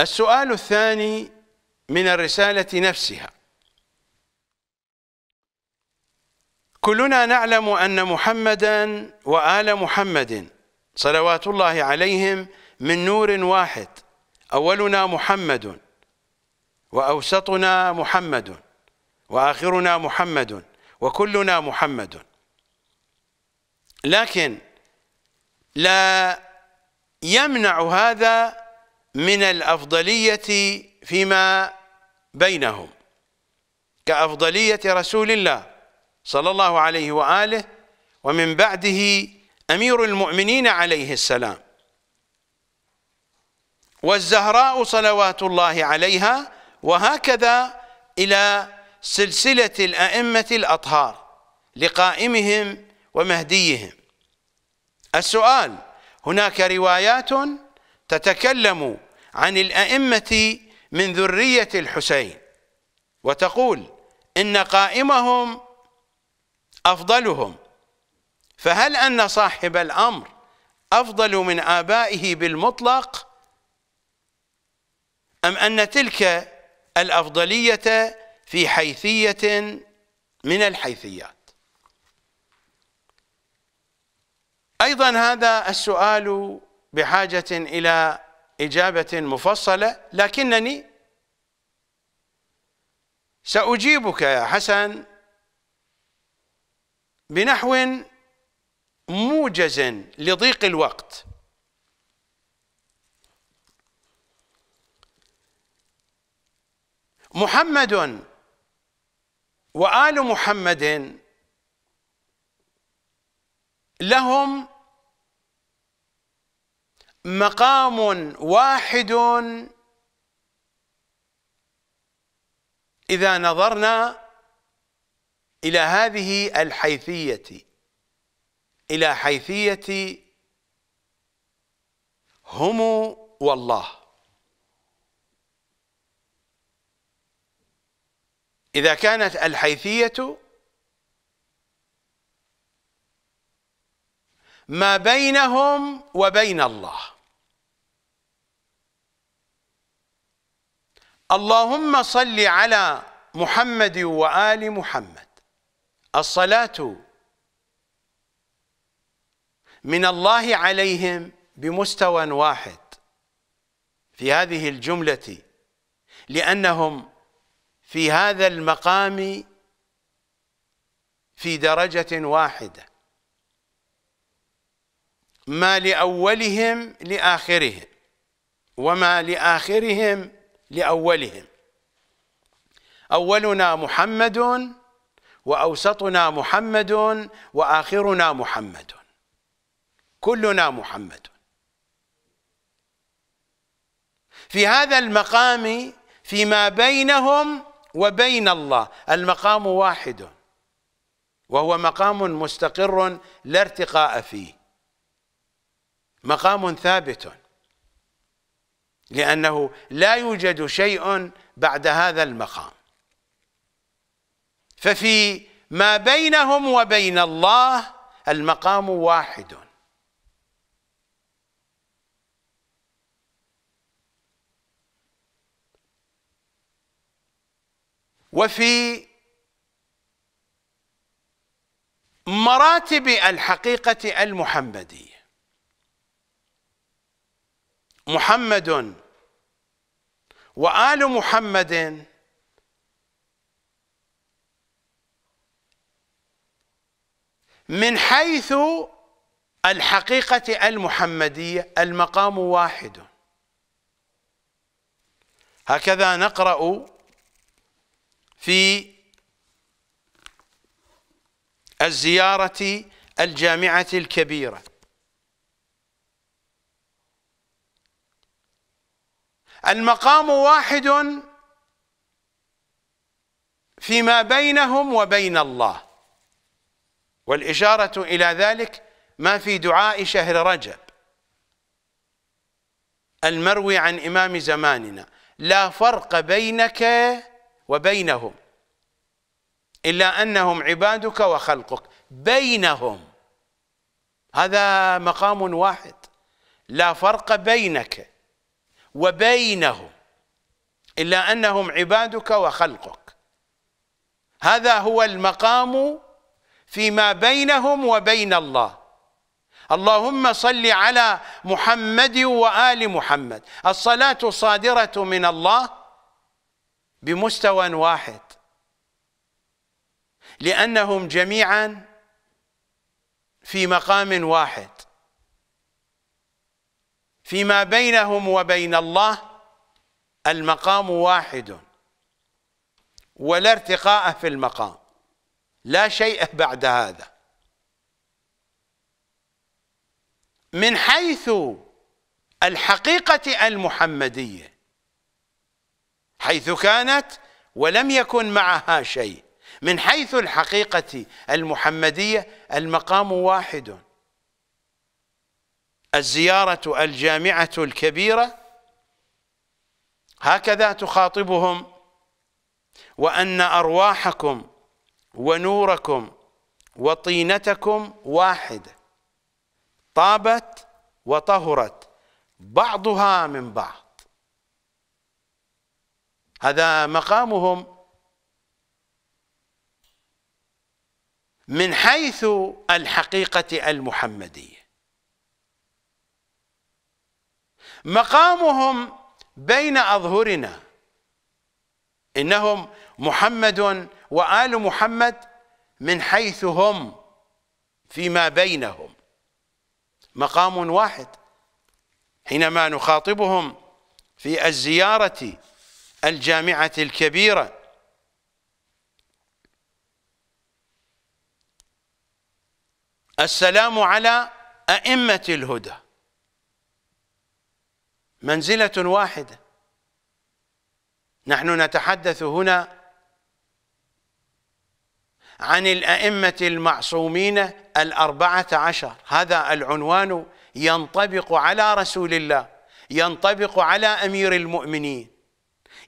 السؤال الثاني من الرسالة نفسها كلنا نعلم أن محمدا وآل محمد صلوات الله عليهم من نور واحد أولنا محمد وأوسطنا محمد وآخرنا محمد وكلنا محمد لكن لا يمنع هذا من الأفضلية فيما بينهم كأفضلية رسول الله صلى الله عليه وآله ومن بعده أمير المؤمنين عليه السلام والزهراء صلوات الله عليها وهكذا إلى سلسلة الأئمة الأطهار لقائمهم ومهديهم السؤال هناك روايات تتكلم عن الأئمة من ذرية الحسين وتقول إن قائمهم أفضلهم فهل أن صاحب الأمر أفضل من آبائه بالمطلق أم أن تلك الأفضلية في حيثية من الحيثيات أيضا هذا السؤال بحاجة إلى إجابة مفصلة لكنني سأجيبك يا حسن بنحو موجز لضيق الوقت محمد وآل محمد لهم مقام واحد إذا نظرنا إلى هذه الحيثية إلى حيثية هم والله إذا كانت الحيثية ما بينهم وبين الله اللهم صل على محمد وآل محمد الصلاة من الله عليهم بمستوى واحد في هذه الجملة لأنهم في هذا المقام في درجة واحدة ما لأولهم لآخرهم وما لآخرهم لأولهم أولنا محمد وأوسطنا محمد وآخرنا محمد كلنا محمد في هذا المقام فيما بينهم وبين الله المقام واحد وهو مقام مستقر لا ارتقاء فيه مقام ثابت لأنه لا يوجد شيء بعد هذا المقام ففي ما بينهم وبين الله المقام واحد وفي مراتب الحقيقة المحمدية محمد وآل محمد من حيث الحقيقة المحمدية المقام واحد هكذا نقرأ في الزيارة الجامعة الكبيرة المقام واحد فيما بينهم وبين الله والإشارة إلى ذلك ما في دعاء شهر رجب المروي عن إمام زماننا لا فرق بينك وبينهم إلا أنهم عبادك وخلقك بينهم هذا مقام واحد لا فرق بينك وبينه إلا أنهم عبادك وخلقك هذا هو المقام فيما بينهم وبين الله اللهم صل على محمد وآل محمد الصلاة صادرة من الله بمستوى واحد لأنهم جميعا في مقام واحد فيما بينهم وبين الله المقام واحد ولا ارتقاء في المقام لا شيء بعد هذا من حيث الحقيقة المحمدية حيث كانت ولم يكن معها شيء من حيث الحقيقة المحمدية المقام واحد الزيارة الجامعة الكبيرة هكذا تخاطبهم وأن أرواحكم ونوركم وطينتكم واحدة طابت وطهرت بعضها من بعض هذا مقامهم من حيث الحقيقة المحمدية مقامهم بين أظهرنا إنهم محمد وآل محمد من حيث هم فيما بينهم مقام واحد حينما نخاطبهم في الزيارة الجامعة الكبيرة السلام على أئمة الهدى منزلة واحدة نحن نتحدث هنا عن الأئمة المعصومين الأربعة عشر هذا العنوان ينطبق على رسول الله ينطبق على أمير المؤمنين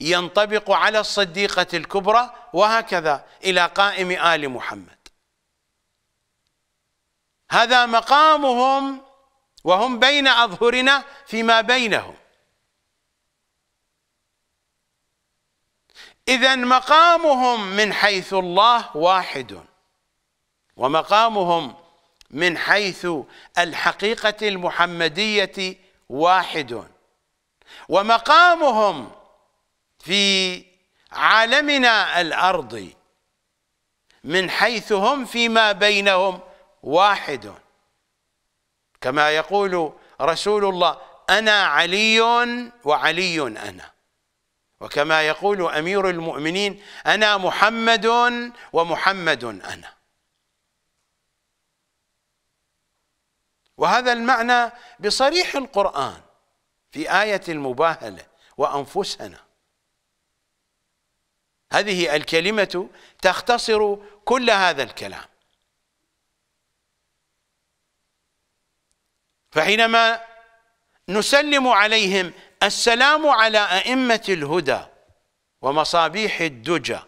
ينطبق على الصديقة الكبرى وهكذا إلى قائم آل محمد هذا مقامهم وهم بين أظهرنا فيما بينهم إذا مقامهم من حيث الله واحد ومقامهم من حيث الحقيقة المحمدية واحد ومقامهم في عالمنا الأرضي من حيث هم فيما بينهم واحد كما يقول رسول الله أنا علي وعلي أنا وكما يقول امير المؤمنين انا محمد ومحمد انا وهذا المعنى بصريح القران في ايه المباهله وانفسنا هذه الكلمه تختصر كل هذا الكلام فحينما نسلم عليهم السلام على أئمة الهدى ومصابيح الدجى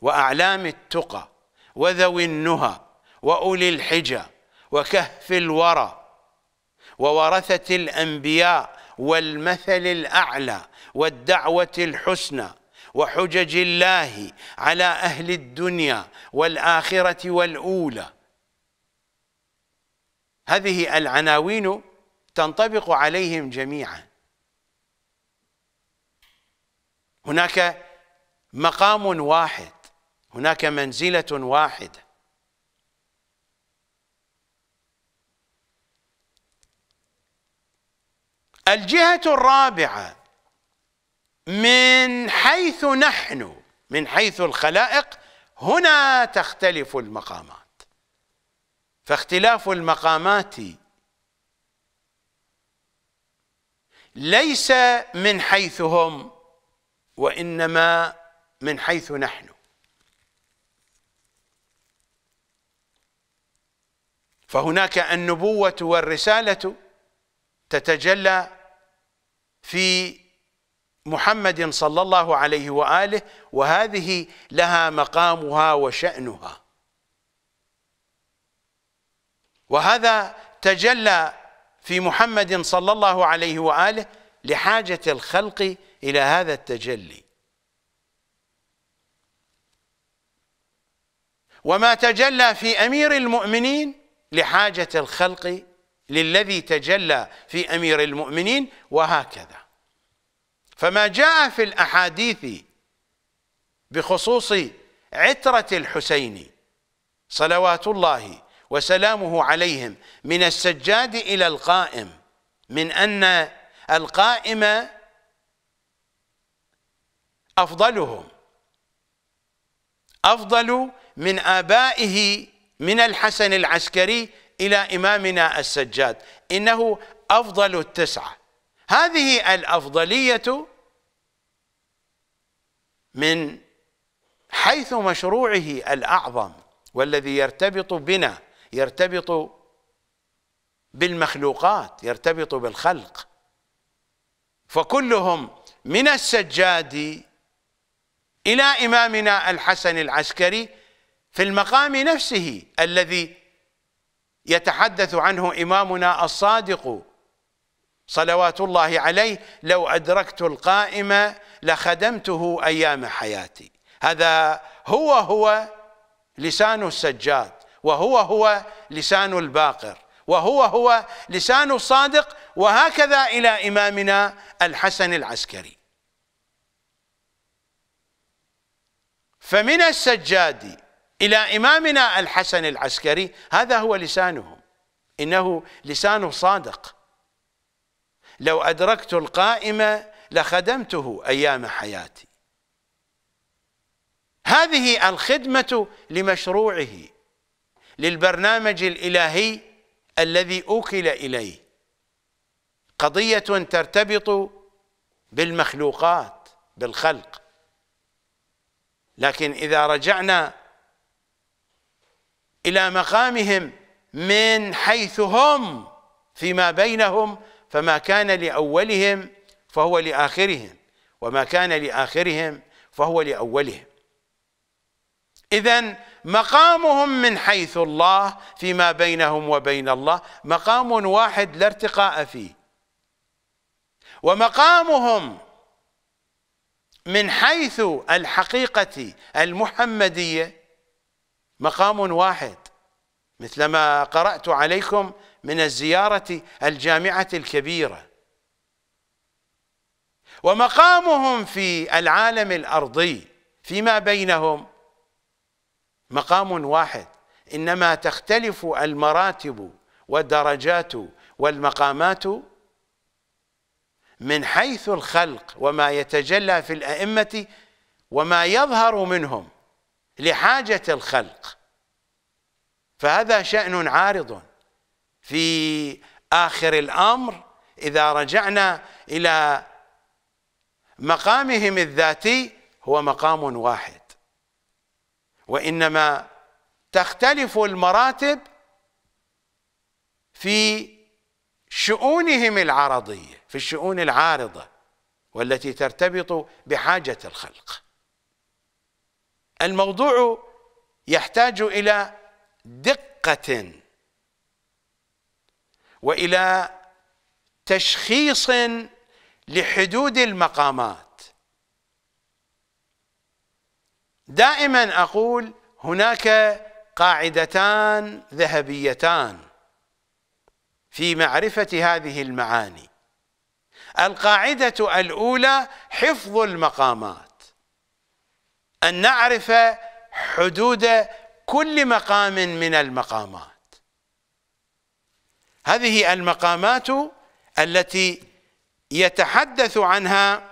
وأعلام التقى وذوي النهى وأولي الحجى وكهف الورى وورثة الأنبياء والمثل الأعلى والدعوة الحسنى وحجج الله على أهل الدنيا والآخرة والأولى هذه العناوين تنطبق عليهم جميعاً هناك مقام واحد هناك منزلة واحدة الجهة الرابعة من حيث نحن من حيث الخلائق هنا تختلف المقامات فاختلاف المقامات ليس من حيث هم وإنما من حيث نحن فهناك النبوة والرسالة تتجلى في محمد صلى الله عليه وآله وهذه لها مقامها وشأنها وهذا تجلى في محمد صلى الله عليه وآله لحاجة الخلق إلى هذا التجلي وما تجلى في أمير المؤمنين لحاجة الخلق للذي تجلى في أمير المؤمنين وهكذا فما جاء في الأحاديث بخصوص عترة الحسين صلوات الله وسلامه عليهم من السجاد إلى القائم من أن القائم أفضلهم أفضل من آبائه من الحسن العسكري إلى إمامنا السجاد إنه أفضل التسعة هذه الأفضلية من حيث مشروعه الأعظم والذي يرتبط بنا يرتبط بالمخلوقات يرتبط بالخلق فكلهم من السجاد إلى إمامنا الحسن العسكري في المقام نفسه الذي يتحدث عنه إمامنا الصادق صلوات الله عليه لو أدركت القائمة لخدمته أيام حياتي هذا هو هو لسان السجاد وهو هو لسان الباقر وهو هو لسان الصادق وهكذا إلى إمامنا الحسن العسكري فمن السجاد إلى إمامنا الحسن العسكري هذا هو لسانهم إنه لسان صادق لو أدركت القائمة لخدمته أيام حياتي هذه الخدمة لمشروعه للبرنامج الإلهي الذي أوكل إليه قضية ترتبط بالمخلوقات بالخلق لكن إذا رجعنا إلى مقامهم من حيث هم فيما بينهم فما كان لأولهم فهو لآخرهم وما كان لآخرهم فهو لأولهم إذا مقامهم من حيث الله فيما بينهم وبين الله مقام واحد لا ارتقاء فيه ومقامهم من حيث الحقيقة المحمدية مقام واحد مثلما قرأت عليكم من الزيارة الجامعة الكبيرة ومقامهم في العالم الأرضي فيما بينهم مقام واحد إنما تختلف المراتب والدرجات والمقامات من حيث الخلق وما يتجلى في الأئمة وما يظهر منهم لحاجة الخلق فهذا شأن عارض في آخر الأمر إذا رجعنا إلى مقامهم الذاتي هو مقام واحد وإنما تختلف المراتب في شؤونهم العرضيه في الشؤون العارضة والتي ترتبط بحاجة الخلق الموضوع يحتاج إلى دقة وإلى تشخيص لحدود المقامات دائما أقول هناك قاعدتان ذهبيتان في معرفة هذه المعاني القاعدة الأولى حفظ المقامات أن نعرف حدود كل مقام من المقامات هذه المقامات التي يتحدث عنها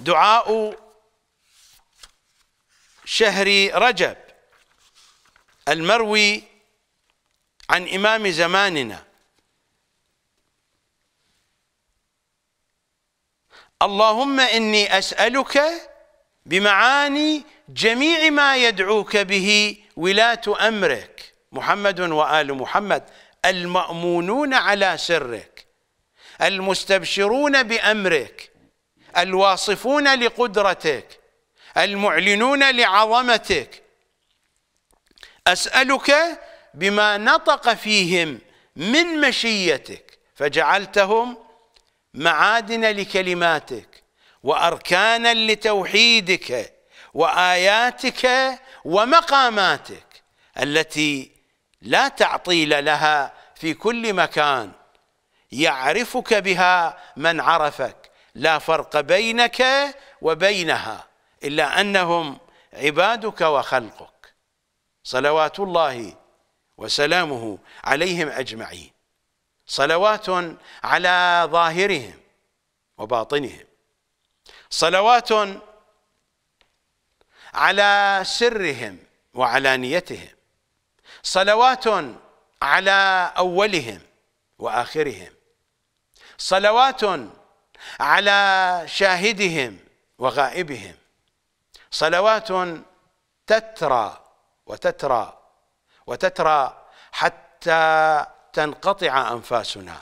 دعاء شهر رجب المروي عن إمام زماننا اللهم إني أسألك بمعاني جميع ما يدعوك به ولاة أمرك محمد وآل محمد المأمونون على سرك المستبشرون بأمرك الواصفون لقدرتك المعلنون لعظمتك أسألك بما نطق فيهم من مشيتك فجعلتهم معادن لكلماتك واركانا لتوحيدك واياتك ومقاماتك التي لا تعطيل لها في كل مكان يعرفك بها من عرفك لا فرق بينك وبينها الا انهم عبادك وخلقك صلوات الله وسلامه عليهم اجمعين صلوات على ظاهرهم وباطنهم صلوات على سرهم وعلانيتهم صلوات على اولهم واخرهم صلوات على شاهدهم وغائبهم صلوات تترى وتترى وتترى حتى تنقطع أنفاسنا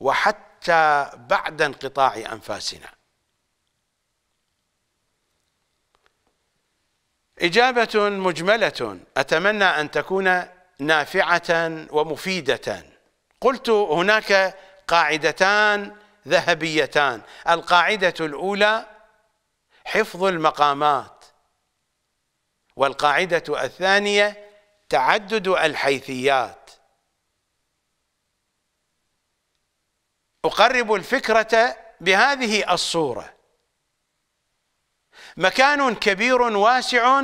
وحتى بعد انقطاع أنفاسنا إجابة مجملة أتمنى أن تكون نافعة ومفيدة قلت هناك قاعدتان ذهبيتان القاعدة الأولى حفظ المقامات والقاعدة الثانية تعدد الحيثيات أقرب الفكرة بهذه الصورة مكان كبير واسع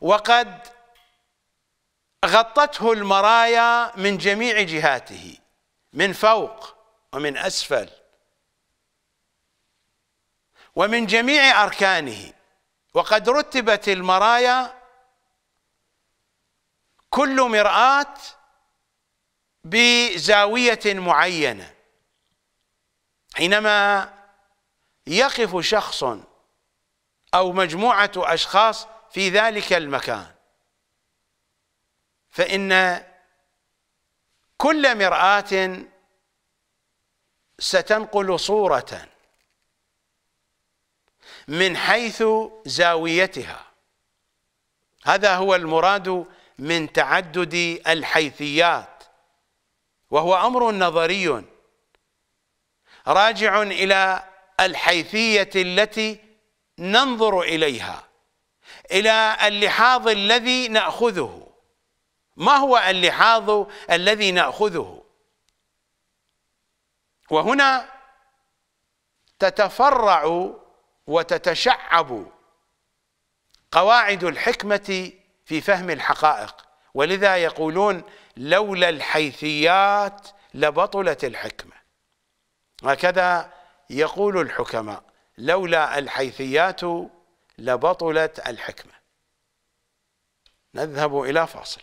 وقد غطته المرايا من جميع جهاته من فوق ومن أسفل ومن جميع أركانه وقد رتبت المرايا كل مرآة بزاوية معينة حينما يقف شخص أو مجموعة أشخاص في ذلك المكان فإن كل مرآة ستنقل صورة من حيث زاويتها هذا هو المراد من تعدد الحيثيات وهو أمر نظري راجع إلى الحيثية التي ننظر إليها إلى اللحاظ الذي نأخذه ما هو اللحاظ الذي نأخذه وهنا تتفرع وتتشعب قواعد الحكمة في فهم الحقائق ولذا يقولون لولا الحيثيات لبطلت الحكمة هكذا يقول الحكماء لولا الحيثيات لبطلت الحكمة نذهب إلى فاصل